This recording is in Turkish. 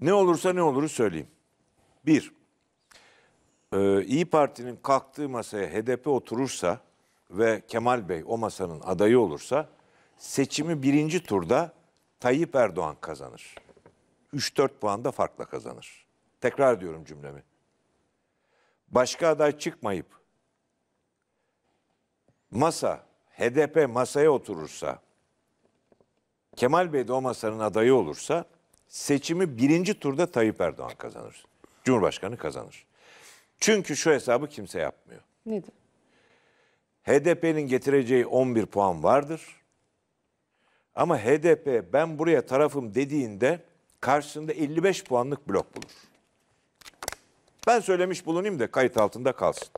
Ne olursa ne oluru söyleyeyim. Bir, e, İyi Parti'nin kalktığı masaya HDP oturursa ve Kemal Bey o masanın adayı olursa seçimi birinci turda Tayyip Erdoğan kazanır. 3-4 puan da farkla kazanır. Tekrar diyorum cümlemi. Başka aday çıkmayıp masa, HDP masaya oturursa, Kemal Bey de o masanın adayı olursa seçimi birinci turda Tayyip Erdoğan kazanır. Cumhurbaşkanı kazanır. Çünkü şu hesabı kimse yapmıyor. Nedir? HDP'nin getireceği 11 puan vardır. Ama HDP ben buraya tarafım dediğinde karşısında 55 puanlık blok bulur. Ben söylemiş bulunayım da kayıt altında kalsın.